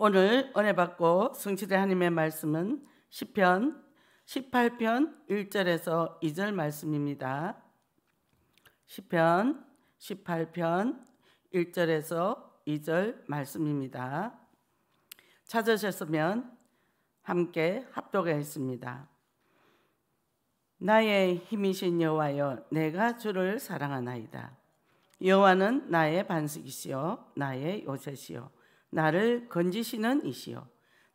오늘 은혜 받고 성취된 하나님의 말씀은 시편 18편 1절에서 2절 말씀입니다. 시편 18편 1절에서 2절 말씀입니다. 찾으셨으면 함께 합독하겠습니다. 나의 힘이신 여호와여 내가 주를 사랑하나이다. 여호와는 나의 반석이시요 나의 요새시요 나를 건지시는 이시여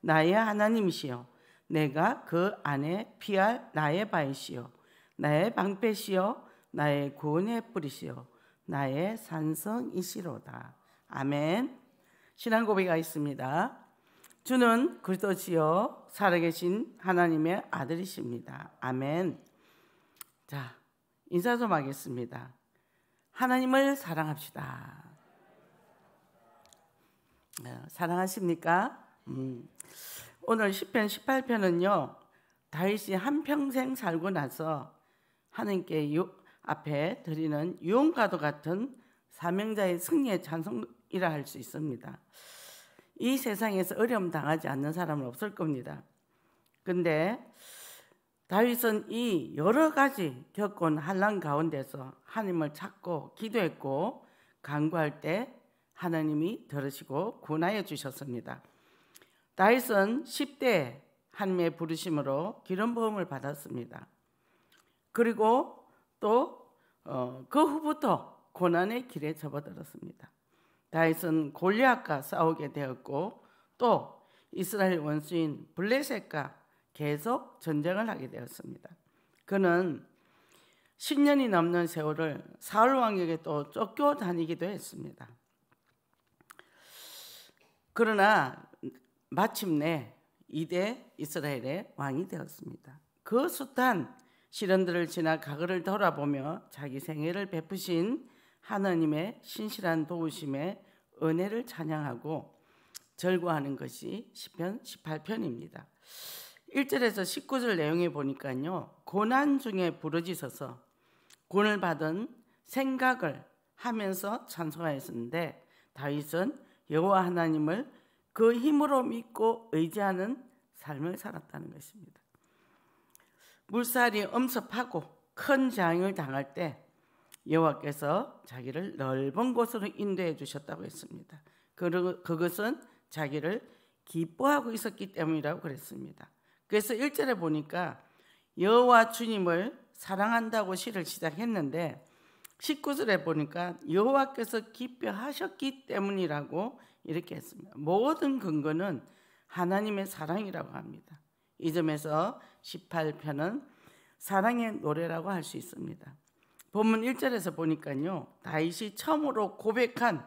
나의 하나님이시여 내가 그 안에 피할 나의 바이시여 나의 방패시여 나의 구원의 뿌리시여 나의 산성이시로다 아멘 신앙 고백이 있습니다 주는 그리스도시여 살아계신 하나님의 아들이십니다 아멘 자 인사 좀 하겠습니다 하나님을 사랑합시다 어, 사랑하십니까? 음. 오늘 10편 18편은요. 다윗이 한평생 살고 나서 하나님께 요, 앞에 드리는 유언과도 같은 사명자의 승리의 찬송이라 할 수 있습니다. 이 세상에서 어려움 당하지 않는 사람은 없을 겁니다. 근데 다윗은 이 여러 가지 겪은 한란 가운데서 하나님을 찾고 기도했고 간구할 때 하나님이 들으시고 구원하여 주셨습니다. 다윗은 10대 한매 부르심으로 기름 부음을 받았습니다. 그리고 또그 어, 그 후부터 고난의 길에 접어들었습니다. 다윗은 골리앗과 싸우게 되었고 또 이스라엘 원수인 블레셋과 계속 전쟁을 하게 되었습니다. 그는 10년이 넘는 세월을 사울 왕에게 또 쫓겨 다니기도 했습니다. 그러나 마침내 이대 이스라엘의 왕이 되었습니다. 그 숱한 시련들을 지나 과거를 돌아보며 자기 생애를 베푸신 하나님의 신실한 도우심에 은혜를 찬양하고 절구하는 것이 시편 18편입니다. 1절에서 19절 내용에 보니까요. 고난 중에 부르짖어서 고을 받은 생각을 하면서 찬송하였는데 다윗은 여호와 하나님을 그 힘으로 믿고 의지하는 삶을 살았다는 것입니다. 물살이 엄습하고 큰 장을 당할 때 여호와께서 자기를 넓은 곳으로 인도해 주셨다고 했습니다. 그것은 자기를 기뻐하고 있었기 때문이라고 그랬습니다. 그래서 1절에 보니까 여호와 주님을 사랑한다고 시를 시작했는데 19절에 보니까 여호와께서 기뻐하셨기 때문이라고 이렇게 했습니다. 모든 근거는 하나님의 사랑이라고 합니다. 이 점에서 18편은 사랑의 노래라고 할 수 있습니다. 본문 1절에서 보니까요. 다윗이 처음으로 고백한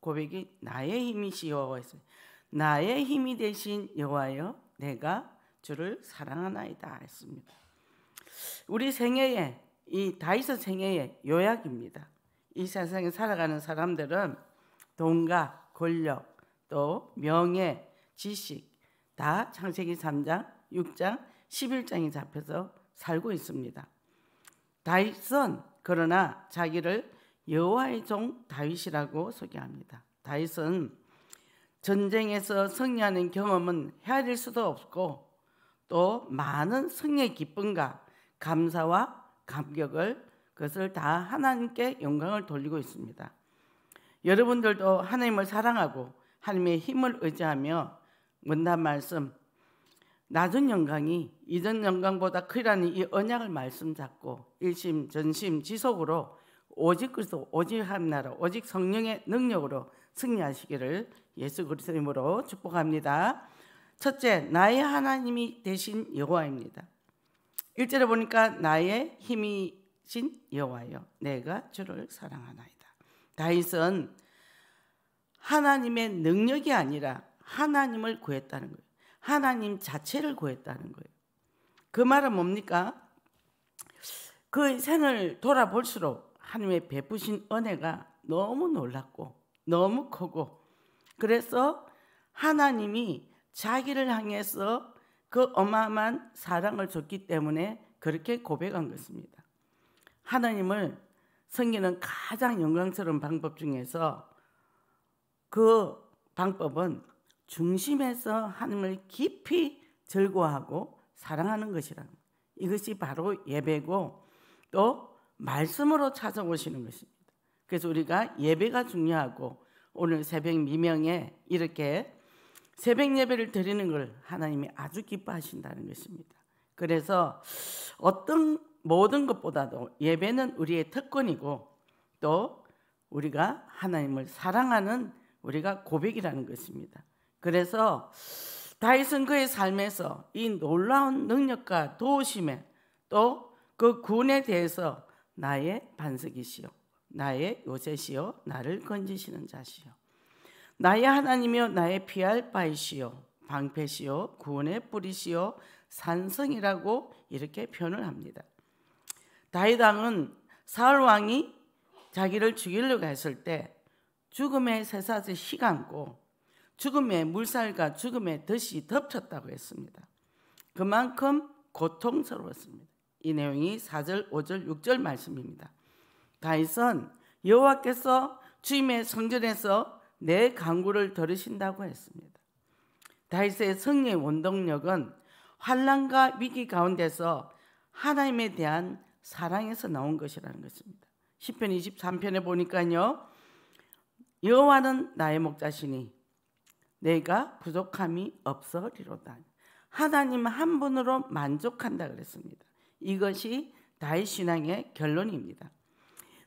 고백이 나의 힘이시여 했어요. 나의 힘이 되신 여호와여 내가 주를 사랑하나이다 했습니다. 우리 생애에 이 다윗의 생애의 요약입니다. 이 세상에 살아가는 사람들은 돈과 권력 또 명예, 지식 다 창세기 3장, 6장, 11장이 잡혀서 살고 있습니다. 다윗은 그러나 자기를 여호와의 종 다윗이라고 소개합니다. 다윗은 전쟁에서 승리하는 경험은 헤아릴 수도 없고 또 많은 승리의 기쁨과 감사와 감격을 그것을 다 하나님께 영광을 돌리고 있습니다. 여러분들도 하나님을 사랑하고 하나님의 힘을 의지하며 문단 말씀 낮은 영광이 이전 영광보다 크라는 이 언약을 말씀 잡고 일심 전심 지속으로 오직 그리스도 오직 하나님 오직 성령의 능력으로 승리하시기를 예수 그리스도 이으로 축복합니다. 첫째 나의 하나님이 되신 여호와입니다. 일절에 보니까 나의 힘이신 여호와여 내가 주를 사랑하나이다. 다윗은 하나님의 능력이 아니라 하나님을 구했다는 거예요. 하나님 자체를 구했다는 거예요. 그 말은 뭡니까? 그 생을 돌아볼수록 하나님의 베푸신 은혜가 너무 놀랍고 너무 크고 그래서 하나님이 자기를 향해서 그 어마어마한 사랑을 줬기 때문에 그렇게 고백한 것입니다. 하나님을 성기는 가장 영광스러운 방법 중에서 그 방법은 중심에서 하나님을 깊이 즐거하고 사랑하는 것이라 이것이 바로 예배고 또 말씀으로 찾아오시는 것입니다. 그래서 우리가 예배가 중요하고 오늘 새벽 미명에 이렇게 새벽 예배를 드리는 걸 하나님이 아주 기뻐하신다는 것입니다. 그래서 어떤 모든 것보다도 예배는 우리의 특권이고 또 우리가 하나님을 사랑하는 우리가 고백이라는 것입니다. 그래서 다윗은 그의 삶에서 이 놀라운 능력과 도우심에 또 그 군에 대해서 나의 반석이시요 나의 요새시요 나를 건지시는 자시요 나의 하나님이여 나의 피할 바이시여방패시여 구원의 뿌리시여 산성이라고 이렇게 표현을 합니다. 다윗 왕은 사울 왕이 자기를 죽이려고 했을 때 죽음의 쇠사슬 휘감고 죽음의 물살과 죽음의 덫이 덮쳤다고 했습니다. 그만큼 고통스러웠습니다. 이 내용이 4절, 5절, 6절 말씀입니다. 다윗은 여호와께서 주임의 성전에서 내 강구를 들으신다고 했습니다. 다윗의 승의 원동력은 환란과 위기 가운데서 하나님에 대한 사랑에서 나온 것이라는 것입니다. 10편 23편에 보니까요. 여호와는 나의 목자시니 내가 부족함이 없으리로다. 하나님 한 분으로 만족한다 그랬습니다. 이것이 다윗 신앙의 결론입니다.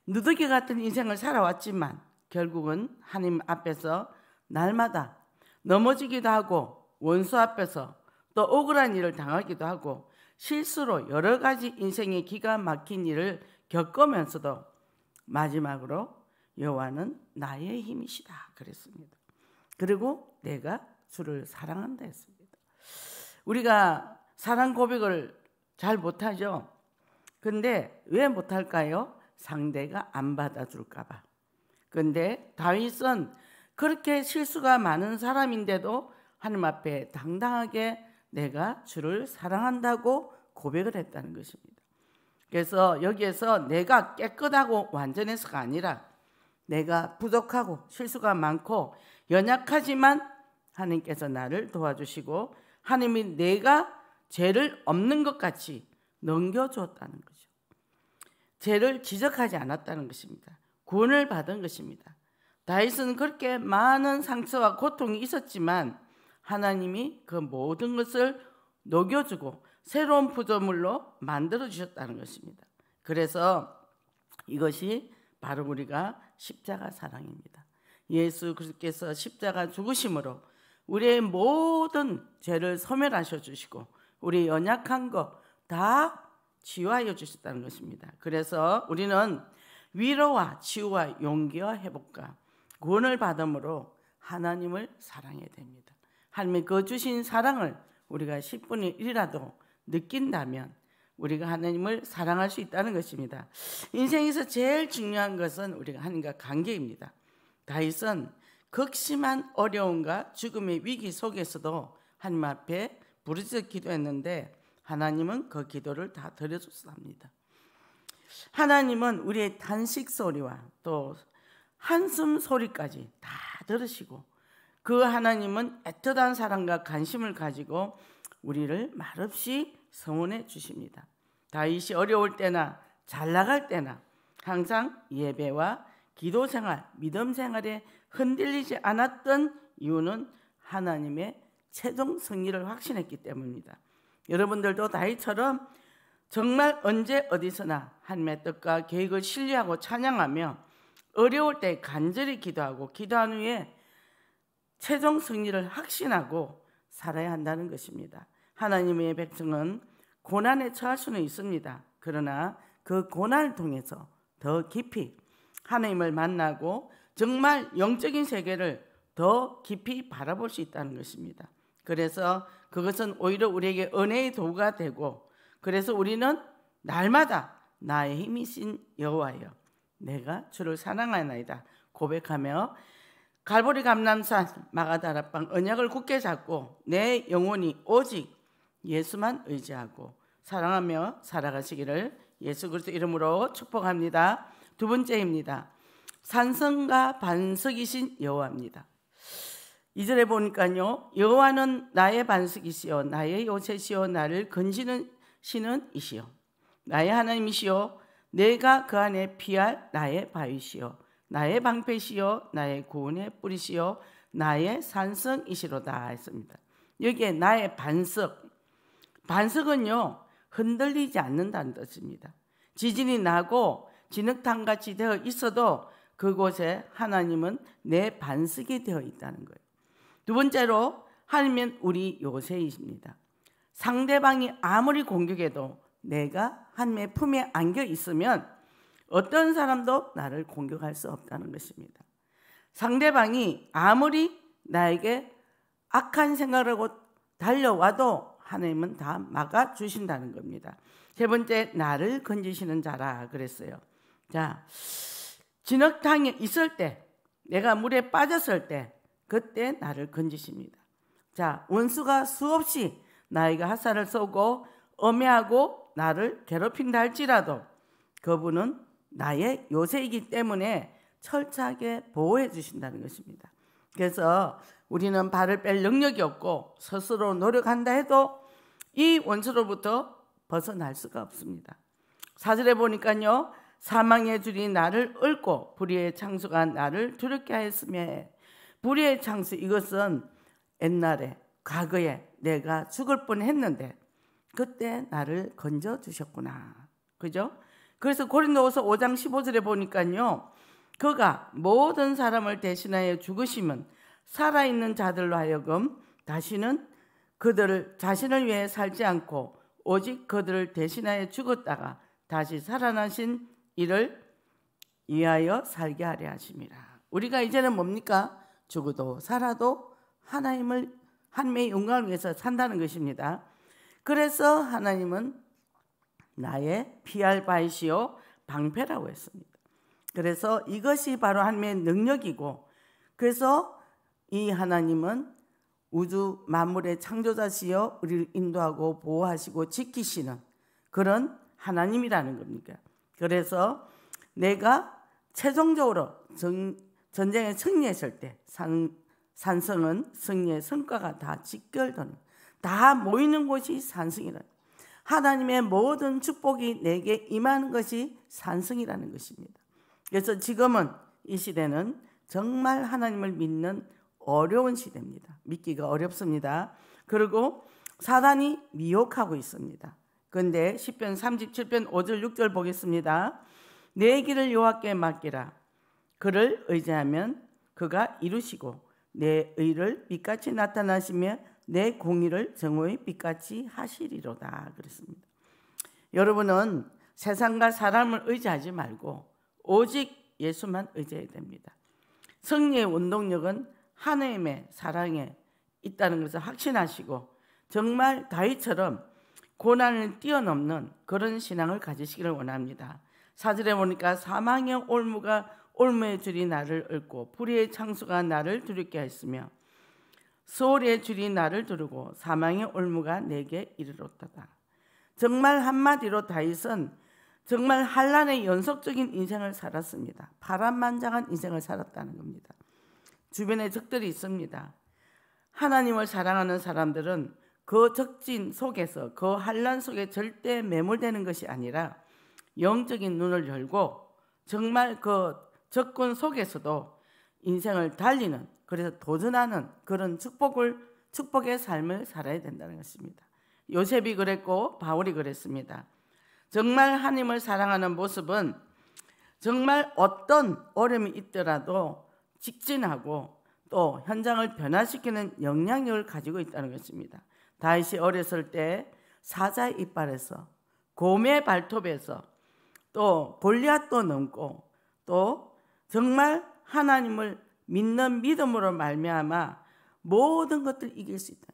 누더기 같은 인생을 살아왔지만 결국은 하나님 앞에서 날마다 넘어지기도 하고 원수 앞에서 또 억울한 일을 당하기도 하고 실수로 여러 가지 인생의 기가 막힌 일을 겪으면서도 마지막으로 여호와는 나의 힘이시다 그랬습니다. 그리고 내가 주를 사랑한다 했습니다. 우리가 사랑 고백을 잘 못하죠. 근데 왜 못할까요? 상대가 안 받아줄까봐. 근데 다윗은 그렇게 실수가 많은 사람인데도 하나님 앞에 당당하게 내가 주를 사랑한다고 고백을 했다는 것입니다. 그래서 여기에서 내가 깨끗하고 완전해서가 아니라 내가 부족하고 실수가 많고 연약하지만 하나님께서 나를 도와주시고 하나님이 내가 죄를 없는 것 같이 넘겨주었다는 거죠. 죄를 지적하지 않았다는 것입니다. 구원을 받은 것입니다. 다윗은 그렇게 많은 상처와 고통이 있었지만 하나님이 그 모든 것을 녹여주고 새로운 부조물로 만들어 주셨다는 것입니다. 그래서 이것이 바로 우리가 십자가 사랑입니다. 예수 그리스께서 십자가 죽으심으로 우리의 모든 죄를 소멸하셔 주시고 우리 연약한 것다 치유하여 주셨다는 것입니다. 그래서 우리는 위로와 치유와 용기와 회복과 구원을 받음으로 하나님을 사랑해야 됩니다. 하나님이 그 주신 사랑을 우리가 10분의 1이라도 느낀다면 우리가 하나님을 사랑할 수 있다는 것입니다. 인생에서 제일 중요한 것은 우리가 하나님과 관계입니다. 다윗은 극심한 어려움과 죽음의 위기 속에서도 하나님 앞에 부르짖어 기도했는데 하나님은 그 기도를 다 들어줬습니다. 하나님은 우리의 단식 소리와 또 한숨 소리까지 다 들으시고 그 하나님은 애틋한 사랑과 관심을 가지고 우리를 말없이 성원해 주십니다. 다윗이 어려울 때나 잘 나갈 때나 항상 예배와 기도 생활, 믿음 생활에 흔들리지 않았던 이유는 하나님의 최종 승리를 확신했기 때문입니다. 여러분들도 다윗처럼 정말 언제 어디서나 하나님의 뜻과 계획을 신뢰하고 찬양하며 어려울 때 간절히 기도하고 기도한 후에 최종 승리를 확신하고 살아야 한다는 것입니다. 하나님의 백성은 고난에 처할 수는 있습니다. 그러나 그 고난을 통해서 더 깊이 하나님을 만나고 정말 영적인 세계를 더 깊이 바라볼 수 있다는 것입니다. 그래서 그것은 오히려 우리에게 은혜의 도구가 되고 그래서 우리는 날마다 나의 힘이신 여호와여 내가 주를 사랑하나이다 고백하며 갈보리 감남산 마가다라빵 언약을 굳게 잡고 내 영혼이 오직 예수만 의지하고 사랑하며 살아가시기를 예수 그리스도 이름으로 축복합니다. 두 번째입니다. 산성과 반석이신 여호와입니다. 이절에 보니까요. 여호와는 나의 반석이시요 나의 요새시요 나를 건지는 신은 이시여 나의 하나님이시여 내가 그 안에 피할 나의 바위시여 나의 방패시여 나의 구원의 뿌리시여 나의 산성이시로다 했습니다. 여기에 나의 반석 반석은요 흔들리지 않는다는 뜻입니다. 지진이 나고 진흙탕같이 되어 있어도 그곳에 하나님은 내 반석이 되어 있다는 거예요. 두 번째로 하나님은 우리 요새이십니다. 상대방이 아무리 공격해도 내가 하나님의 품에 안겨 있으면 어떤 사람도 나를 공격할 수 없다는 것입니다. 상대방이 아무리 나에게 악한 생각 하고 달려와도 하나님은 다 막아 주신다는 겁니다. 세 번째 나를 건지시는 자라 그랬어요. 자, 진흙탕에 있을 때 내가 물에 빠졌을 때 그때 나를 건지십니다. 자, 원수가 수없이 나이가 하사를 쏘고 엄해하고 나를 괴롭힌다 할지라도 그분은 나의 요새이기 때문에 철저하게 보호해 주신다는 것입니다. 그래서 우리는 발을 뺄 능력이 없고 스스로 노력한다 해도 이 원수로부터 벗어날 수가 없습니다. 사절에 보니까요. 사망의 줄이 나를 읊고 불의의 창수가 나를 두렵게 하였으며 불의의 창수 이것은 옛날에 과거에 내가 죽을 뻔 했는데 그때 나를 건져 주셨구나. 그죠? 그래서 고린도후서 5장 15절에 보니까요. 그가 모든 사람을 대신하여 죽으시면 살아있는 자들로 하여금 다시는 그들을 자신을 위해 살지 않고 오직 그들을 대신하여 죽었다가 다시 살아나신 이를 위하여 살게 하려 하심이라. 우리가 이제는 뭡니까? 죽어도 살아도 하나님을 하나님의 영광을 위해서 산다는 것입니다. 그래서 하나님은 나의 피할 바이시오 방패라고 했습니다. 그래서 이것이 바로 하나님의 능력이고 그래서 이 하나님은 우주 만물의 창조자시여 우리를 인도하고 보호하시고 지키시는 그런 하나님이라는 겁니다. 그래서 내가 최종적으로 전, 쟁에 승리했을 때 산성은 승리의 성과가 다 직결됩니다. 모이는 곳이 산성이라. 하나님의 모든 축복이 내게 임하는 것이 산성이라는 것입니다. 그래서 지금은 이 시대는 정말 하나님을 믿는 어려운 시대입니다. 믿기가 어렵습니다. 그리고 사단이 미혹하고 있습니다. 근데 10편 37편 5절 6절 보겠습니다. 내 길을 여호께 맡기라. 그를 의지하면 그가 이루시고 내 의를 빛같이 나타나시며 내 공의를 정오의 빛같이 하시리로다 그랬습니다. 여러분은 세상과 사람을 의지하지 말고 오직 예수만 의지해야 됩니다. 승리의 원동력은 하나님의 사랑에 있다는 것을 확신하시고 정말 다윗처럼 고난을 뛰어넘는 그런 신앙을 가지시기를 원합니다. 사절에 보니까 사망의 올무가 올무의 줄이 나를 얽고 불의의 창수가 나를 두렵게 했으며 소울의 줄이 나를 두르고 사망의 올무가 내게 이르렀다다. 정말 한마디로 다윗은 정말 한란의 연속적인 인생을 살았습니다. 바람만장한 인생을 살았다는 겁니다. 주변에 적들이 있습니다. 하나님을 사랑하는 사람들은 그 적진 속에서 그 한란 속에 절대 매몰되는 것이 아니라 영적인 눈을 열고 정말 그 적군 속에서도 인생을 달리는 그래서 도전하는 그런 축복을 축복의 삶을 살아야 된다는 것입니다. 요셉이 그랬고 바울이 그랬습니다. 정말 하나님을 사랑하는 모습은 정말 어떤 어려움이 있더라도 직진하고 또 현장을 변화시키는 영향력을 가지고 있다는 것입니다. 다윗이 어렸을 때사자 이빨에서 곰의 발톱에서 또 골리앗도 넘고 또 정말 하나님을 믿는 믿음으로 말미암아 모든 것들 이길 수 있다.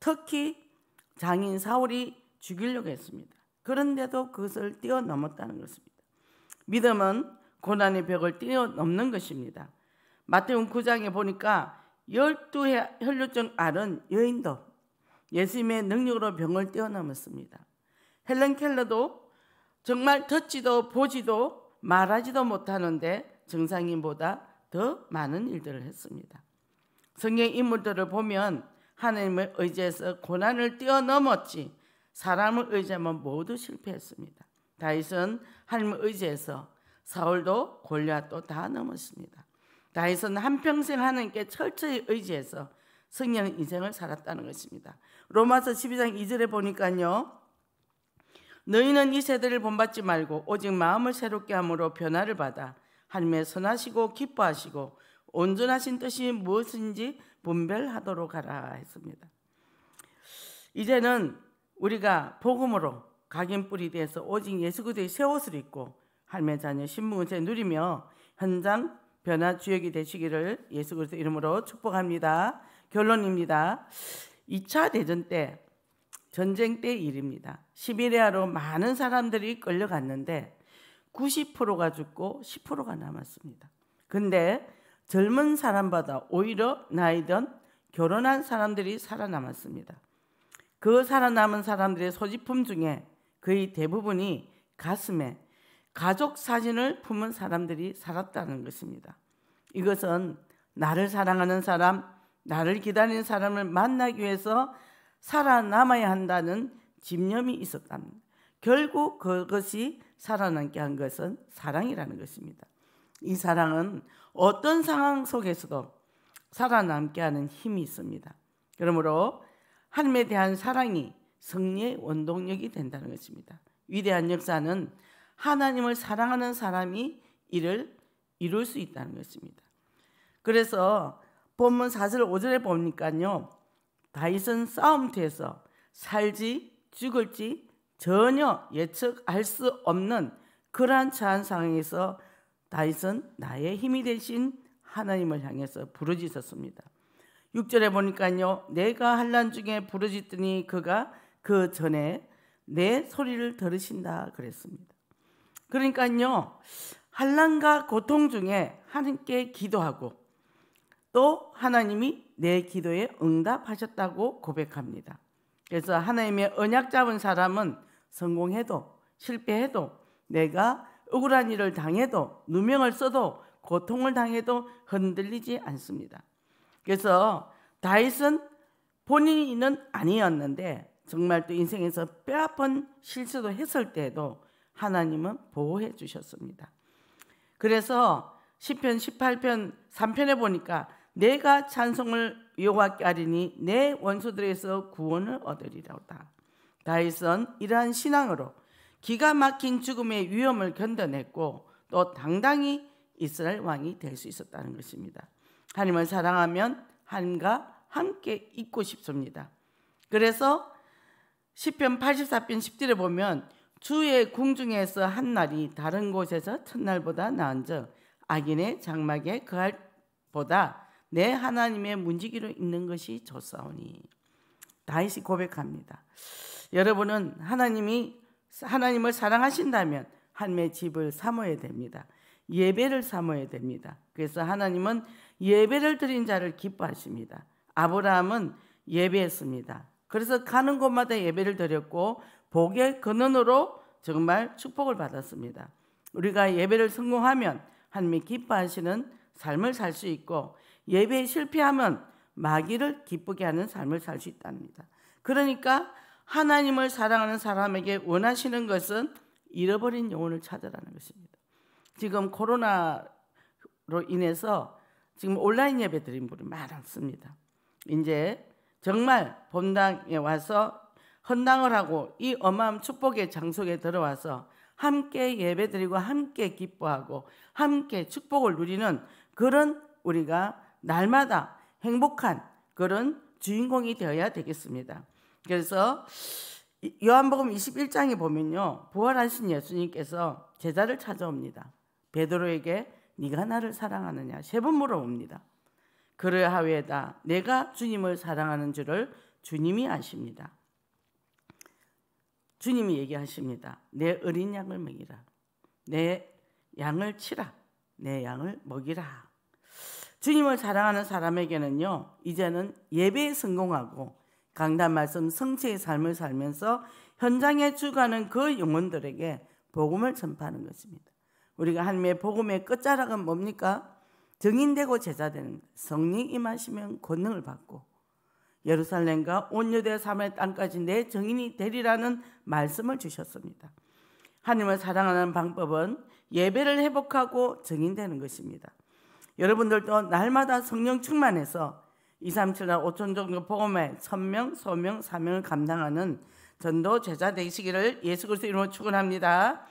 특히 장인 사울이 죽이려고 했습니다. 그런데도 그것을 뛰어넘었다는 것입니다. 믿음은 고난의 벽을 뛰어넘는 것입니다. 마태음 9장에 보니까 열두 혈류증 알은 여인도 예수님의 능력으로 병을 뛰어넘었습니다. 헬렌 켈러도 정말 듣지도 보지도 말하지도 못하는데 증상인보다 더 많은 일들을 했습니다. 성경 인물들을 보면 하나님을 의지해서 고난을 뛰어넘었지 사람을 의지하면 모두 실패했습니다. 다윗은 하나님을 의지해서 사울도 골리앗도 다 넘었습니다. 다윗은 한평생 하나님께 철저히 의지해서 승리 인생을 살았다는 것입니다. 로마서 12장 2절에 보니까요. 너희는 이 세대를 본받지 말고 오직 마음을 새롭게 함으로 변화를 받아 하나님의 선하시고 기뻐하시고 온전하신 뜻이 무엇인지 분별하도록 하라 했습니다. 이제는 우리가 복음으로 각인 뿌리 돼서 오직 예수 그리스도의 새 옷을 입고 할매 자녀 신분을 누리며 현장 변화 주역이 되시기를 예수 그리스도 이름으로 축복합니다. 결론입니다. 2차 대전 때 전쟁 때 일입니다. 시베리아로 많은 사람들이 끌려갔는데 90%가 죽고 10%가 남았습니다. 근데 젊은 사람보다 오히려 나이든 결혼한 사람들이 살아남았습니다. 그 살아남은 사람들의 소지품 중에 거의 대부분이 가슴에 가족 사진을 품은 사람들이 살았다는 것입니다. 이것은 나를 사랑하는 사람, 나를 기다리는 사람을 만나기 위해서 살아남아야 한다는 집념이 있었답니다. 결국 그것이 살아남게 한 것은 사랑이라는 것입니다. 이 사랑은 어떤 상황 속에서도 살아남게 하는 힘이 있습니다. 그러므로 하나님에 대한 사랑이 승리의 원동력이 된다는 것입니다. 위대한 역사는 하나님을 사랑하는 사람이 이를 이룰 수 있다는 것입니다. 그래서 본문 4절 5절에 보니까요. 다윗은 싸움터에서 살지 죽을지 전혀 예측할 수 없는 그러한 처한 상황에서 다윗은 나의 힘이 되신 하나님을 향해서 부르짖었습니다. 6절에 보니까요. 내가 한란 중에 부르짖더니 그가 그 전에 내 소리를 들으신다 그랬습니다. 그러니까요. 한란과 고통 중에 하나님께 기도하고 또 하나님이 내 기도에 응답하셨다고 고백합니다. 그래서 하나님의 언약 잡은 사람은 성공해도 실패해도 내가 억울한 일을 당해도 누명을 써도 고통을 당해도 흔들리지 않습니다. 그래서 다윗은 본인은 아니었는데 정말 또 인생에서 뼈아픈 실수도 했을 때에도 하나님은 보호해 주셨습니다. 그래서 시편 18편 3편에 보니까 내가 찬송을 여호와께 하리니 내 원수들에서 구원을 얻으리라다. 다윗은 이러한 신앙으로 기가 막힌 죽음의 위험을 견뎌냈고 또 당당히 이스라엘 왕이 될 수 있었다는 것입니다. 하나님을 사랑하면 하나님과 함께 있고 싶습니다. 그래서 시편 84편 10절에 보면 주의 궁중에서 한 날이 다른 곳에서 첫날보다 나은즉 악인의 장막에 그할보다 내 하나님의 문지기로 있는 것이 좋사오니 다시 고백합니다. 여러분은 하나님이 하나님을 사랑하신다면 하나님의 집을 삼아야 됩니다. 예배를 삼아야 됩니다. 그래서 하나님은 예배를 드린 자를 기뻐하십니다. 아브라함은 예배했습니다. 그래서 가는 곳마다 예배를 드렸고 복의 근원으로 정말 축복을 받았습니다. 우리가 예배를 성공하면 하나님이 기뻐하시는 삶을 살 수 있고 예배에 실패하면 마귀를 기쁘게 하는 삶을 살 수 있답니다. 그러니까 하나님을 사랑하는 사람에게 원하시는 것은 잃어버린 영혼을 찾으라는 것입니다. 지금 코로나로 인해서 지금 온라인 예배 드린 분이 많습니다. 이제 정말 본당에 와서 헌당을 하고 이 어마한 축복의 장소에 들어와서 함께 예배 드리고 함께 기뻐하고 함께 축복을 누리는 그런 우리가 날마다 행복한 그런 주인공이 되어야 되겠습니다. 그래서 요한복음 21장에 보면요. 부활하신 예수님께서 제자를 찾아옵니다. 베드로에게 네가 나를 사랑하느냐 세 번 물어봅니다. 그러하외다 내가 주님을 사랑하는 줄을 주님이 아십니다. 주님이 얘기하십니다. 내 어린 양을 먹이라. 내 양을 치라. 내 양을 먹이라. 주님을 사랑하는 사람에게는요, 이제는 예배에 성공하고 강단 말씀 성체의 삶을 살면서 현장에 주가는 그 영혼들에게 복음을 전파하는 것입니다. 우리가 하나님의 복음의 끝자락은 뭡니까? 증인되고 제자되는 성령 임하시면 권능을 받고 예루살렘과 온 유대 사마 땅까지 내 증인이 되리라는 말씀을 주셨습니다. 하나님을 사랑하는 방법은 예배를 회복하고 증인되는 것입니다. 여러분들도 날마다 성령 충만해서 237날 5천 정도 복음에 천명, 소명, 사명을 감당하는 전도 제자 되시기를 예수 그리스도 이름으로 축원합니다.